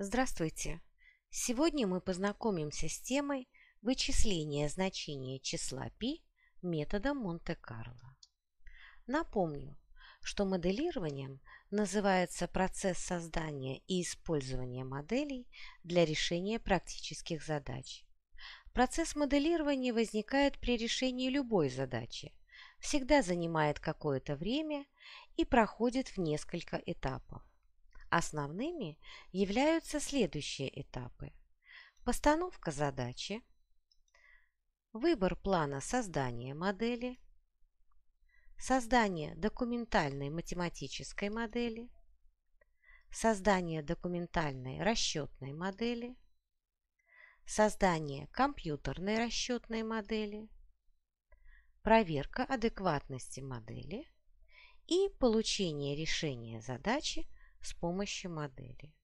Здравствуйте! Сегодня мы познакомимся с темой вычисления значения числа π методом Монте-Карло. Напомню, что моделированием называется процесс создания и использования моделей для решения практических задач. Процесс моделирования возникает при решении любой задачи, всегда занимает какое-то время и проходит в несколько этапов. Основными являются следующие этапы. Постановка задачи, выбор плана создания модели, создание документальной математической модели, создание документальной расчетной модели, создание компьютерной расчетной модели, проверка адекватности модели и получение решения задачи – с помощью модели.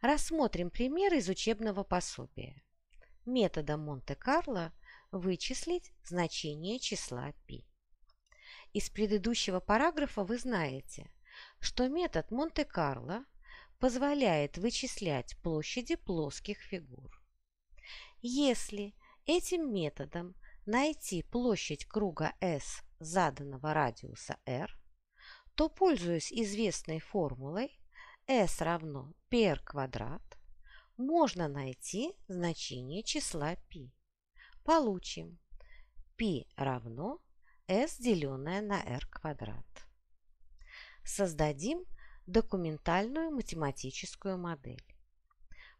Рассмотрим пример из учебного пособия. Метода Монте-Карло вычислить значение числа π. Из предыдущего параграфа вы знаете, что метод Монте-Карло позволяет вычислять площади плоских фигур. Если этим методом найти площадь круга S заданного радиуса R, то, пользуясь известной формулой s равно πr квадрат, можно найти значение числа π. Получим π равно s деленное на r квадрат. Создадим документальную математическую модель.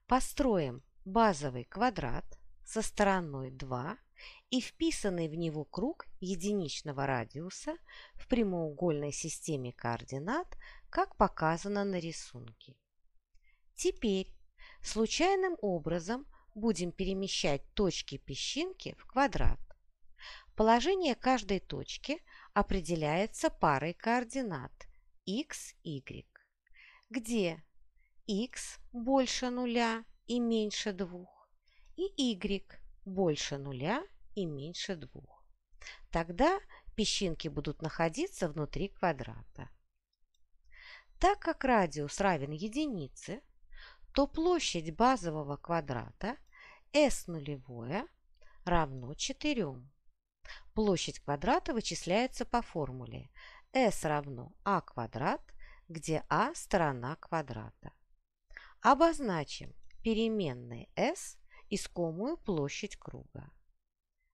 Построим базовый квадрат со стороной 2 и вписанный в него круг единичного радиуса в прямоугольной системе координат, как показано на рисунке. Теперь случайным образом будем перемещать точки песчинки в квадрат. Положение каждой точки определяется парой координат x, y, где x больше нуля и меньше двух и y больше нуля и меньше двух. Тогда песчинки будут находиться внутри квадрата. Так как радиус равен единице, то площадь базового квадрата S нулевое равно 4. Площадь квадрата вычисляется по формуле S равно А квадрат, где А – сторона квадрата. Обозначим переменной S искомую площадь круга.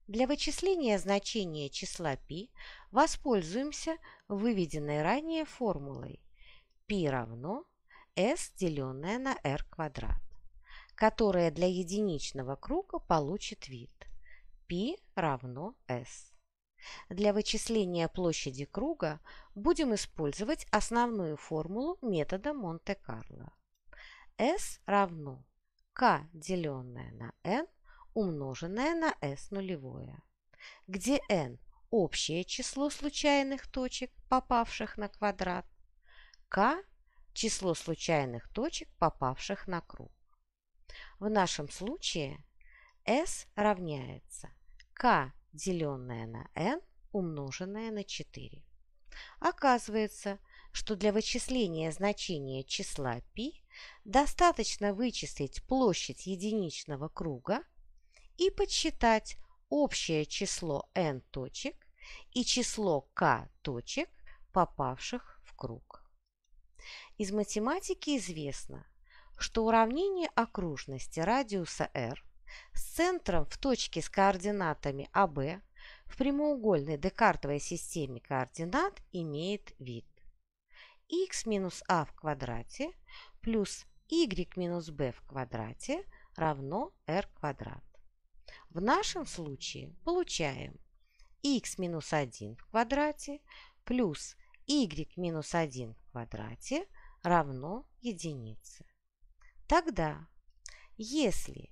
Для вычисления значения числа π воспользуемся выведенной ранее формулой π равно s, деленное на r квадрат, которая для единичного круга получит вид π равно s. Для вычисления площади круга будем использовать основную формулу метода Монте-Карло. s равно k, деленное на n, умноженное на s нулевое, где n – общее число случайных точек, попавших на квадрат, k – число случайных точек, попавших на круг. В нашем случае s равняется k, деленное на n, умноженное на 4. Оказывается, что для вычисления значения числа π достаточно вычислить площадь единичного круга и подсчитать общее число n точек и число k точек, попавших в круг. Из математики известно, что уравнение окружности радиуса r с центром в точке с координатами AB в прямоугольной декартовой системе координат имеет вид x минус a в квадрате плюс y минус b в квадрате равно r квадрат. В нашем случае получаем x минус 1 в квадрате плюс y минус 1 в квадрате равно единице. Тогда, если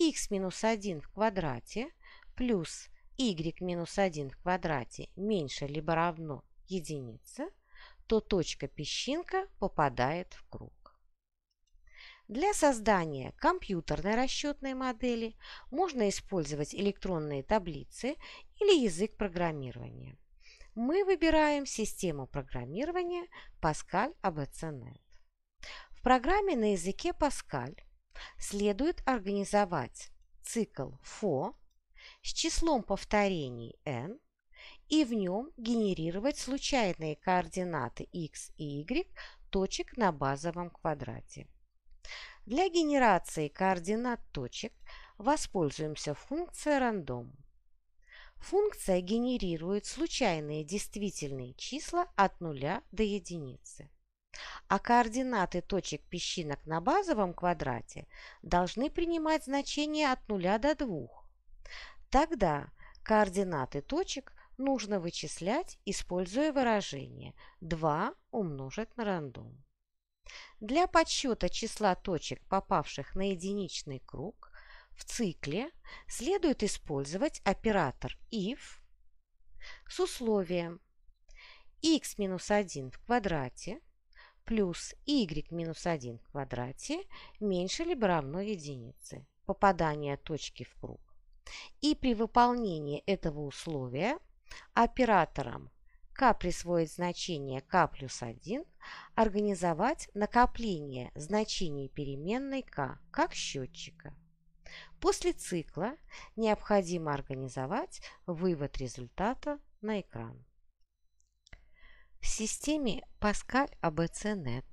x минус 1 в квадрате плюс y минус 1 в квадрате меньше либо равно единице, то точка песчинка попадает в круг. Для создания компьютерной расчетной модели можно использовать электронные таблицы или язык программирования. Мы выбираем систему программирования Pascal ABCNet. В программе на языке Pascal следует организовать цикл for с числом повторений n и в нем генерировать случайные координаты x и y точек на базовом квадрате. Для генерации координат точек воспользуемся функцией random. Функция генерирует случайные действительные числа от 0 до единицы. А координаты точек песчинок на базовом квадрате должны принимать значение от 0 до 2. Тогда координаты точек нужно вычислять, используя выражение 2 умножить на рандом. Для подсчета числа точек, попавших на единичный круг, в цикле следует использовать оператор if с условием x-1 в квадрате плюс y-1 в квадрате меньше либо равно единице попадания точки в круг. И при выполнении этого условия оператором к присвоить значение К плюс 1, организовать накопление значений переменной К как счетчика. После цикла необходимо организовать вывод результата на экран. В системе Pascal ABCNet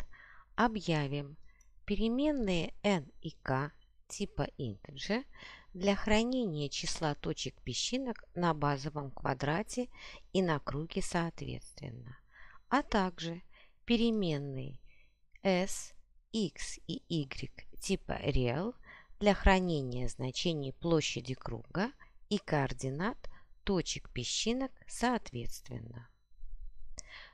объявим переменные n и k типа integer для хранения числа точек песчинок на базовом квадрате и на круге соответственно, а также переменные s, x и y типа real для хранения значений площади круга и координат точек песчинок соответственно.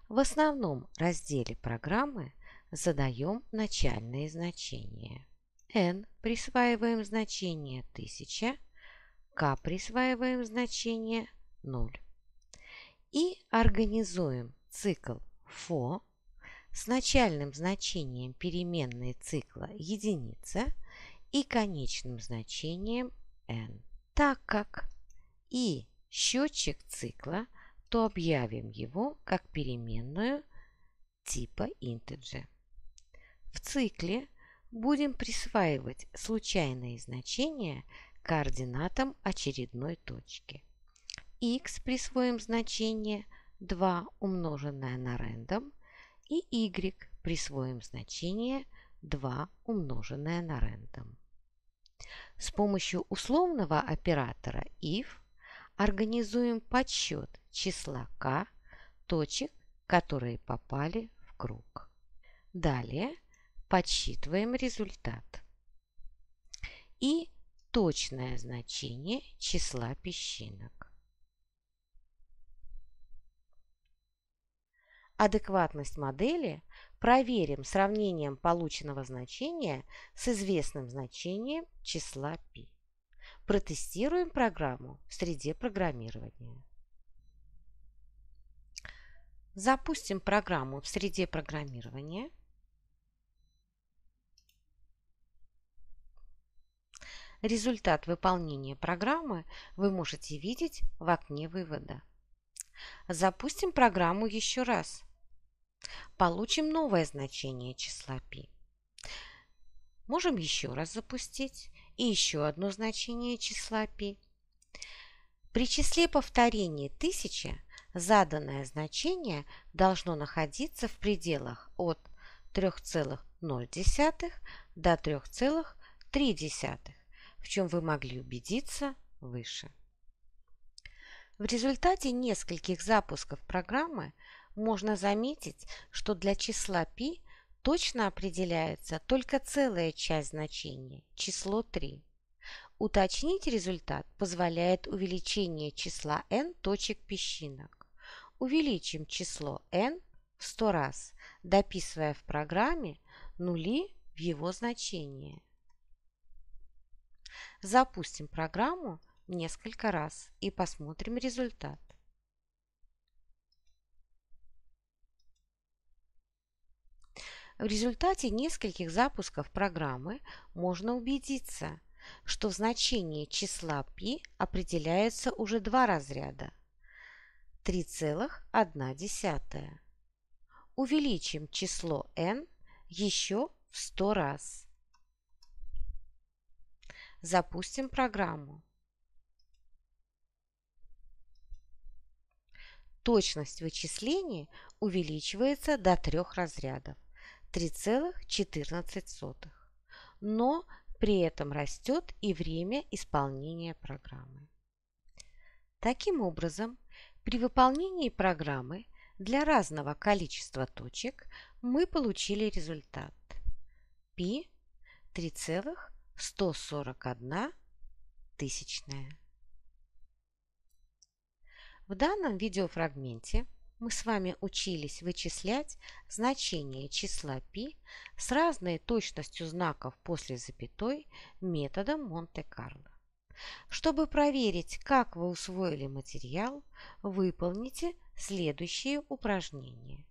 В основном разделе программы задаем начальные значения n присваиваем значение 1000, k присваиваем значение 0. И организуем цикл фо с начальным значением переменной цикла единица и конечным значением n. Так как и счетчик цикла, то объявим его как переменную типа integer. В цикле – будем присваивать случайные значения координатам очередной точки. x присвоим значение 2 умноженное на рандом и y присвоим значение 2 умноженное на рандом. С помощью условного оператора if организуем подсчет числа k точек, которые попали в круг. Далее – подсчитываем результат. И точное значение числа песчинок. Адекватность модели проверим сравнением полученного значения с известным значением числа π. Протестируем программу в среде программирования. Запустим программу в среде программирования – Результат выполнения программы вы можете видеть в окне вывода. Запустим программу еще раз. Получим новое значение числа π. Можем еще раз запустить и еще одно значение числа π. При числе повторений 1000 заданное значение должно находиться в пределах от 3,0 до 3,3 в чем вы могли убедиться выше. В результате нескольких запусков программы можно заметить, что для числа π точно определяется только целая часть значения – число 3. Уточнить результат позволяет увеличение числа n точек песчинок. Увеличим число n в 100 раз, дописывая в программе нули в его значение. Запустим программу несколько раз и посмотрим результат. В результате нескольких запусков программы можно убедиться, что значение числа π определяется уже два разряда – 3,1. Увеличим число n еще в 100 раз. Запустим программу. Точность вычисления увеличивается до трех разрядов 3,14, но при этом растет и время исполнения программы. Таким образом, при выполнении программы для разного количества точек мы получили результат π 3,14. 141 тысячная. В данном видеофрагменте мы с вами учились вычислять значение числа π с разной точностью знаков после запятой методом Монте-Карло. Чтобы проверить, как вы усвоили материал, выполните следующие упражнения.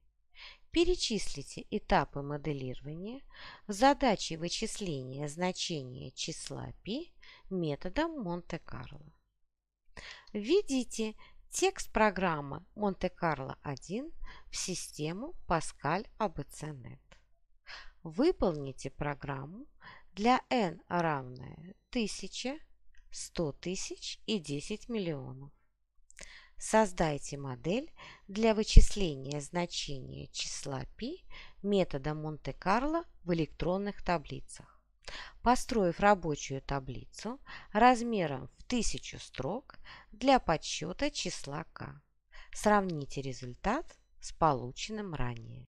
Перечислите этапы моделирования задачи вычисления значения числа π методом Монте-Карло. Введите текст программы Монте-Карло-1 в систему Pascal ABCNet. Выполните программу для n равное 1000, 100 тысяч и 10 миллионов. Создайте модель для вычисления значения числа π методом Монте-Карло в электронных таблицах. Построив рабочую таблицу размером в 1000 строк для подсчета числа k, сравните результат с полученным ранее.